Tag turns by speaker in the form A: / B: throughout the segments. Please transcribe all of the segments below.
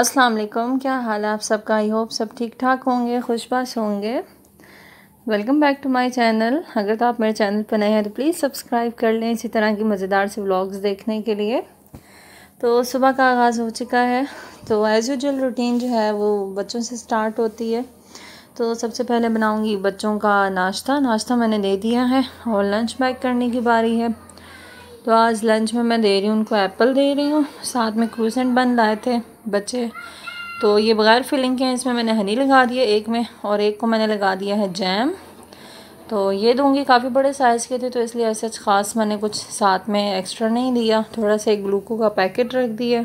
A: अस्सलाम वालेकुम क्या हाल है आप सबका आई होप सब ठीक ठाक होंगे खुशबाश होंगे welcome back to my channel अगर तो आप मेरे चैनल पर नए हैं तो प्लीज़ सब्सक्राइब कर लें इसी तरह की मज़ेदार से व्लॉग्स देखने के लिए तो सुबह का आगाज़ हो चुका है तो एज़ यूजल रूटीन जो है वो बच्चों से स्टार्ट होती है तो सबसे पहले बनाऊँगी बच्चों का नाश्ता नाश्ता मैंने दे दिया है और लंच पैक करने की बारी है तो आज लंच में मैं दे रही हूँ उनको एप्पल दे रही हूँ साथ में क्रूसेंट बन लाए थे बच्चे तो ये बग़ैर फिलिंग के हैं इसमें मैंने हनी लगा दिया एक में और एक को मैंने लगा दिया है जैम तो ये दूंगी काफ़ी बड़े साइज़ के थे तो इसलिए ऐसे ख़ास मैंने कुछ साथ में एक्स्ट्रा नहीं दिया थोड़ा सा एक ग्लूको का पैकेट रख दिया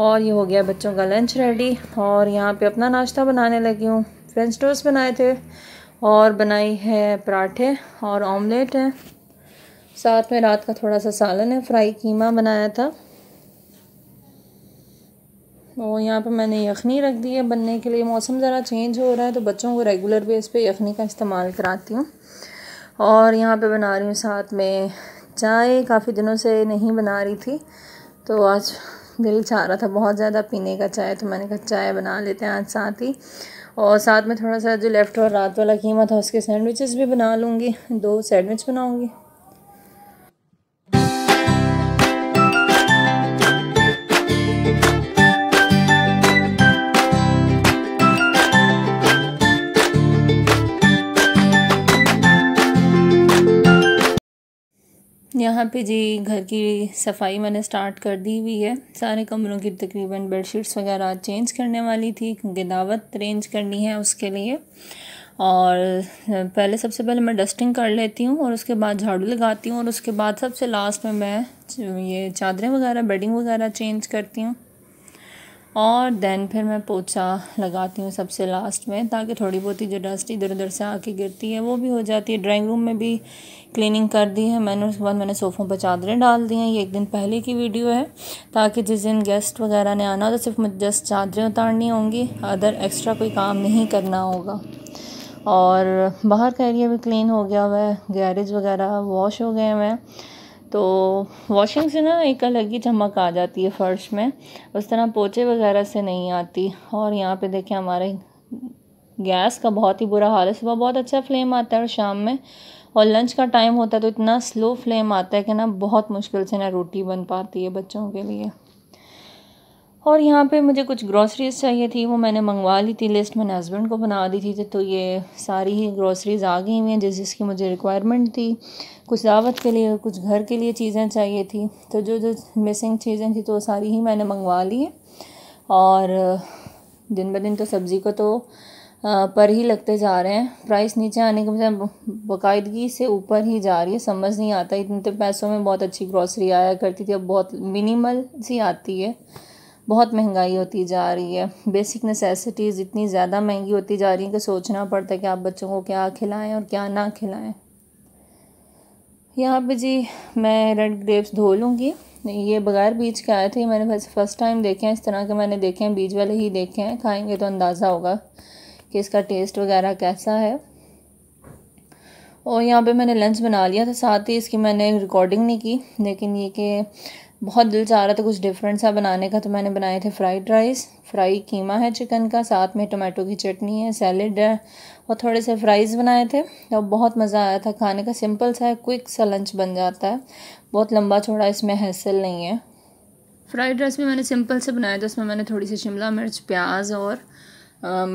A: और ये हो गया बच्चों का लंच रेडी और यहाँ पे अपना नाश्ता बनाने लगी हूँ फ्रेंच टोस्ट बनाए थे और बनाई है पराठे और ऑमलेट है साथ में रात का थोड़ा सा सालन है फ्राई कीमा बनाया था और तो यहाँ पर मैंने यखनी रख दी है बनने के लिए मौसम ज़रा चेंज हो रहा है तो बच्चों को रेगुलर बेस पे यखनी का इस्तेमाल कराती हूँ और यहाँ पे बना रही हूँ साथ में चाय काफ़ी दिनों से नहीं बना रही थी तो आज दिल चाह रहा था बहुत ज़्यादा पीने का चाय तो मैंने कहा चाय बना लेते हैं आज साथ ही और साथ में थोड़ा सा जो लेफ़्ट और रात वाला कीमा था उसके सैंडविचेस भी बना लूँगी दो सैंडविच बनाऊँगी यहाँ पे जी घर की सफाई मैंने स्टार्ट कर दी हुई है सारे कमरों की तकरीबन बेडशीट्स वगैरह चेंज करने वाली थी क्योंकि दावत अरेंज करनी है उसके लिए और पहले सबसे पहले मैं डस्टिंग कर लेती हूँ और उसके बाद झाड़ू लगाती हूँ और उसके बाद सबसे लास्ट में मैं ये चादरें वगैरह बेडिंग वगैरह चेंज करती हूँ और देन फिर मैं पोछा लगाती हूँ सबसे लास्ट में ताकि थोड़ी बहुत ही जो डस्ट इधर उधर से आके गिरती है वो भी हो जाती है ड्राइंग रूम में भी क्लीनिंग कर दी है मैंने उसके बाद मैंने सोफ़ों पर चादरें डाल दी हैं ये एक दिन पहले की वीडियो है ताकि जिस दिन गेस्ट वगैरह ने आना हो तो सिर्फ मुझे जस्ट चादरें उतारनी होंगी अदर एक्स्ट्रा कोई काम नहीं करना होगा और बाहर का एरिया भी क्लीन हो गया हुआ है गैरेज वगैरह वॉश हो गए हुए हैं तो वॉशिंग से ना एक अलग ही चमक आ जाती है फ़र्श में उस तरह पोचे वगैरह से नहीं आती और यहाँ पे देखें हमारे गैस का बहुत ही बुरा हाल है सुबह बहुत अच्छा फ्लेम आता है और शाम में और लंच का टाइम होता है तो इतना स्लो फ्लेम आता है कि ना बहुत मुश्किल से ना रोटी बन पाती है बच्चों के लिए और यहाँ पे मुझे कुछ ग्रॉसरीज़ चाहिए थी वो मैंने मंगवा ली थी लिस्ट मैंने हस्बैंड को बना दी थी तो, तो ये सारी ही ग्रॉसरीज़ आ गई हुई हैं जिस जिसकी मुझे रिक्वायरमेंट थी कुछ दावत के लिए कुछ घर के लिए चीज़ें चाहिए थी तो जो जो मिसिंग चीज़ें थी तो सारी ही मैंने मंगवा ली है और दिन ब दिन तो सब्ज़ी को तो पर ही लगते जा रहे हैं प्राइस नीचे आने के बजाय बाकायदगी से ऊपर ही जा रही है समझ नहीं आता इतने तो पैसों में बहुत अच्छी ग्रॉसरी आया करती थी अब बहुत मिनिमल सी आती है बहुत महंगाई होती जा रही है बेसिक नेसेसिटीज़ इतनी ज़्यादा महंगी होती जा रही है कि सोचना पड़ता है कि आप बच्चों को क्या खिलाएं और क्या ना खिलाएं यहाँ पे जी मैं रेड ग्रेप्स धो लूँगी ये बगैर बीज के आए थे मैंने बस फर्स्ट टाइम देखे हैं इस तरह के मैंने देखे हैं बीज वाले ही देखे हैं खाएंगे तो अंदाज़ा होगा कि इसका टेस्ट वगैरह कैसा है और यहाँ पे मैंने लंच बना लिया था साथ ही इसकी मैंने रिकॉर्डिंग नहीं की लेकिन ये कि बहुत दिल चाह रहा था कुछ डिफरेंट सा बनाने का तो मैंने बनाए थे फ्राइड राइस फ्राई कीमा है चिकन का साथ में टोमेटो की चटनी है सैलड है और थोड़े से फ्राइज़ बनाए थे तो बहुत मज़ा आया था खाने का सिंपल सा है क्विक सा लंच बन जाता है बहुत लंबा छोड़ा इसमें हैसल नहीं है फ्राइड राइस भी मैंने सिंपल से बनाया था उसमें मैंने थोड़ी सी शिमला मिर्च प्याज और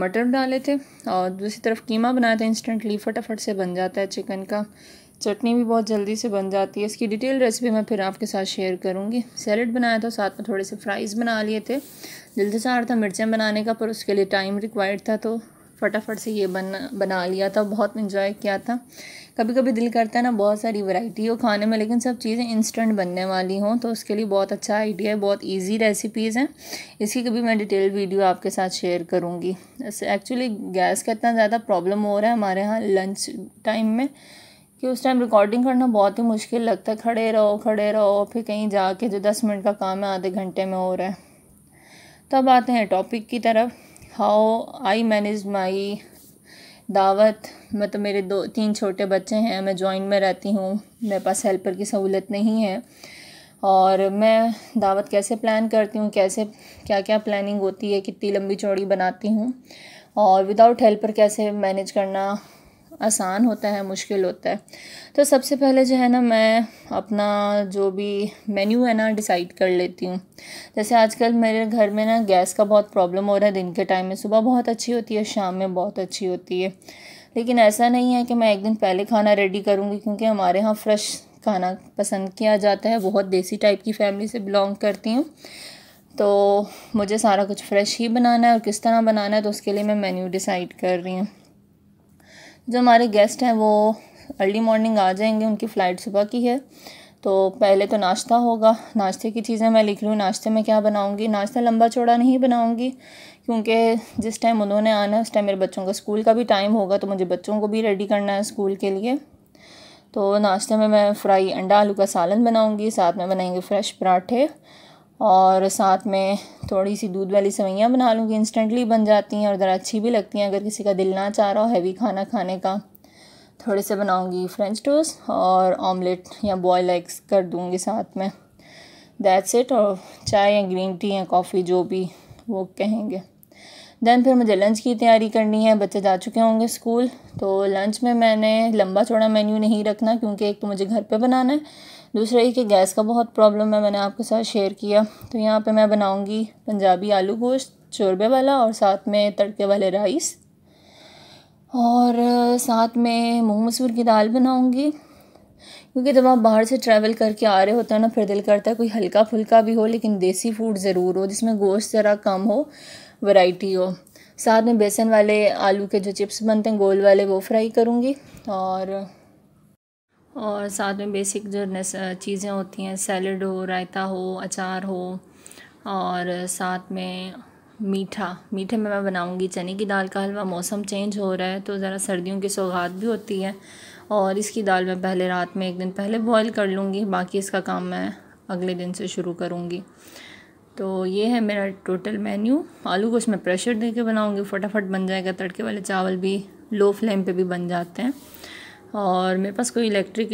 A: मटर डाले थे और दूसरी तरफ कीमा बनाया था इंस्टेंटली फटाफट से बन जाता है चिकन का चटनी भी बहुत जल्दी से बन जाती है इसकी डिटेल रेसिपी मैं फिर आपके साथ शेयर करूँगी सैलड बनाया था साथ में थोड़े से फ्राइज़ बना लिए थे जल्दी सा था मिर्चें बनाने का पर उसके लिए टाइम रिक्वायर्ड था तो फटाफट से ये बना बना लिया था बहुत इन्जॉय किया था कभी कभी दिल करता है ना बहुत सारी वैरायटी हो खाने में लेकिन सब चीज़ें इंस्टेंट बनने वाली हों तो उसके लिए बहुत अच्छा आइडिया है बहुत इजी रेसिपीज़ हैं इसकी कभी मैं डिटेल वीडियो आपके साथ शेयर करूँगी एक्चुअली गैस का इतना ज़्यादा प्रॉब्लम हो रहा है हमारे यहाँ लंच टाइम में कि उस टाइम रिकॉर्डिंग करना बहुत ही मुश्किल लगता है खड़े रहो खड़े रहो फिर कहीं जाके जो दस मिनट का काम है आधे घंटे में हो रहा है तब आते हैं टॉपिक की तरफ हाउ आई मैनेज माई दावत मतलब मेरे दो तीन छोटे बच्चे हैं मैं जॉइन में रहती हूँ मेरे पास हेल्पर की सहूलत नहीं है और मैं दावत कैसे प्लान करती हूँ कैसे क्या क्या प्लानिंग होती है कितनी लंबी चौड़ी बनाती हूँ और विदाउट हेल्पर कैसे मैनेज करना आसान होता है मुश्किल होता है तो सबसे पहले जो है ना मैं अपना जो भी मेन्यू है ना डिसाइड कर लेती हूँ जैसे आजकल मेरे घर में ना गैस का बहुत प्रॉब्लम हो रहा है दिन के टाइम में सुबह बहुत अच्छी होती है शाम में बहुत अच्छी होती है लेकिन ऐसा नहीं है कि मैं एक दिन पहले खाना रेडी करूँगी क्योंकि हमारे यहाँ फ्रेश खाना पसंद किया जाता है बहुत देसी टाइप की फैमिली से बिलोंग करती हूँ तो मुझे सारा कुछ फ्रेश ही बनाना है और किस तरह बनाना है तो उसके लिए मैं मेन्यू डिसाइड कर रही हूँ जो हमारे गेस्ट हैं वो अर्ली मॉर्निंग आ जाएंगे उनकी फ़्लाइट सुबह की है तो पहले तो नाश्ता होगा नाश्ते की चीज़ें मैं लिख रही हूँ नाश्ते में क्या बनाऊँगी नाश्ता लंबा चौड़ा नहीं बनाऊँगी क्योंकि जिस टाइम उन्होंने आना है उस टाइम मेरे बच्चों का स्कूल का भी टाइम होगा तो मुझे बच्चों को भी रेडी करना है स्कूल के लिए तो नाश्ते में मैं फ्राई अंडा आलू का सालन बनाऊँगी साथ में बनाएंगे फ्रेश पराठे और साथ में थोड़ी सी दूध वाली सवैयाँ बना लूँगी इंस्टेंटली बन जाती हैं और ज़रा अच्छी भी लगती हैं अगर किसी का दिल ना चाह रहा हो हैवी खाना खाने का थोड़े से बनाऊँगी फ्रेंच टोस्ट और ऑमलेट या बॉयल एग्स कर दूँगी साथ में दैट्स इट और चाय या ग्रीन टी या कॉफ़ी जो भी वो कहेंगे दैन फिर मुझे लंच की तैयारी करनी है बच्चे जा चुके होंगे स्कूल तो लंच में मैंने लंबा चौड़ा मेन्यू नहीं रखना क्योंकि एक तो मुझे घर पे बनाना है दूसरा ये कि गैस का बहुत प्रॉब्लम है मैंने आपके साथ शेयर किया तो यहाँ पे मैं बनाऊँगी पंजाबी आलू गोश्त चोरबे वाला और साथ में तड़के वाले राइस और साथ में मूँग मसूर की दाल बनाऊँगी क्योंकि जब आप बाहर से ट्रैवल करके आ रहे होते हैं ना फिर दिल करता है कोई हल्का फुल्का भी हो लेकिन देसी फूड ज़रूर हो जिसमें गोश्त ज़रा कम हो वैरायटी हो साथ में बेसन वाले आलू के जो चिप्स बनते हैं गोल वाले वो फ्राई करूँगी और और साथ में बेसिक जो चीज़ें होती हैं सैलड हो रायता हो अचार हो और साथ में मीठा मीठे में मैं बनाऊंगी चने की दाल का हलवा मौसम चेंज हो रहा है तो ज़रा सर्दियों की सौगात भी होती है और इसकी दाल मैं पहले रात में एक दिन पहले बॉईल कर लूँगी बाकी इसका काम मैं अगले दिन से शुरू करूँगी तो ये है मेरा टोटल मेन्यू आलू को इसमें प्रेशर दे के बनाऊँगी फटाफट बन जाएगा तड़के वाले चावल भी लो फ्लेम पे भी बन जाते हैं और मेरे पास कोई इलेक्ट्रिक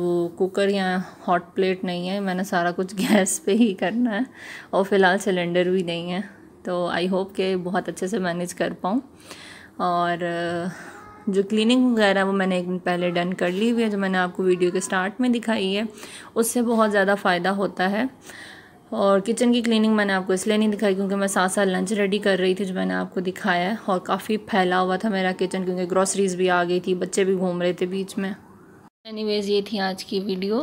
A: वो कुकर या हॉट प्लेट नहीं है मैंने सारा कुछ गैस पे ही करना है और फ़िलहाल सिलेंडर भी नहीं है तो आई होप के बहुत अच्छे से मैनेज कर पाऊँ और जो क्लीनिंग वगैरह वो मैंने एक दिन पहले डन कर ली हुई है जो मैंने आपको वीडियो के स्टार्ट में दिखाई है उससे बहुत ज़्यादा फ़ायदा होता है और किचन की क्लीनिंग मैंने आपको इसलिए नहीं दिखाई क्योंकि मैं साथ साथ लंच रेडी कर रही थी जो मैंने आपको दिखाया है और काफ़ी फैला हुआ था मेरा किचन क्योंकि ग्रॉसरीज़ भी आ गई थी बच्चे भी घूम रहे थे बीच में एनीवेज़ ये थी आज की वीडियो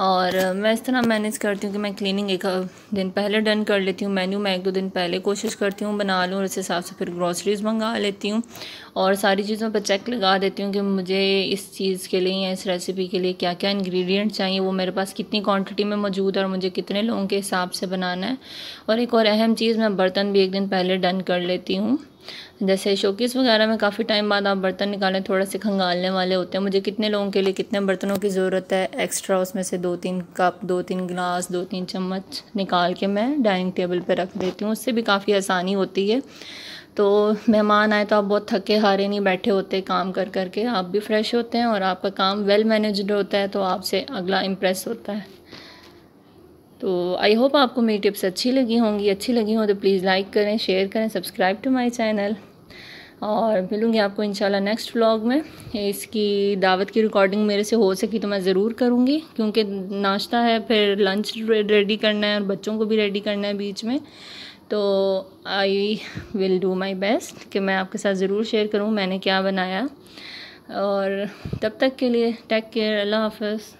A: और मैं इस तरह मैनेज करती हूँ कि मैं क्लीनिंग एक दिन पहले डन कर लेती हूँ मेन्यू मैं एक दो दिन पहले कोशिश करती हूँ बना लूँ और इस हिसाब से फिर ग्रॉसरीज़ मंगा लेती हूँ और सारी चीज़ों पर चेक लगा देती हूँ कि मुझे इस चीज़ के लिए या इस रेसिपी के लिए क्या क्या इन्ग्रीडियंट चाहिए वो मेरे पास कितनी क्वान्टिटी में मौजूद है और मुझे कितने लोगों के हिसाब से बनाना है और एक और अहम चीज़ मैं बर्तन भी एक दिन पहले डन कर लेती हूँ जैसे शोकेस वगैरह में काफ़ी टाइम बाद आप बर्तन निकालें थोड़ा से खंगालने वाले होते हैं मुझे कितने लोगों के लिए कितने बर्तनों की ज़रूरत है एक्स्ट्रा उसमें से दो तीन कप दो तीन गिलास दो तीन चम्मच निकाल के मैं डाइनिंग टेबल पर रख देती हूँ उससे भी काफ़ी आसानी होती है तो मेहमान आए तो आप बहुत थके हारे नहीं बैठे होते काम कर करके आप भी फ्रेश होते हैं और आपका काम वेल मैनेज्ड होता है तो आपसे अगला इम्प्रेस होता है तो आई होप आपको मेरी टिप्स अच्छी लगी होंगी अच्छी लगी हो तो प्लीज़ लाइक करें शेयर करें सब्सक्राइब टू माई चैनल और मिलूँगी आपको इंशाल्लाह नेक्स्ट व्लॉग में इसकी दावत की रिकॉर्डिंग मेरे से हो सकी तो मैं ज़रूर करूँगी क्योंकि नाश्ता है फिर लंच रेडी करना है और बच्चों को भी रेडी करना है बीच में तो I will do my best कि मैं आपके साथ ज़रूर शेयर करूँ मैंने क्या बनाया और तब तक के लिए टेक केयर अल्लाह हाफ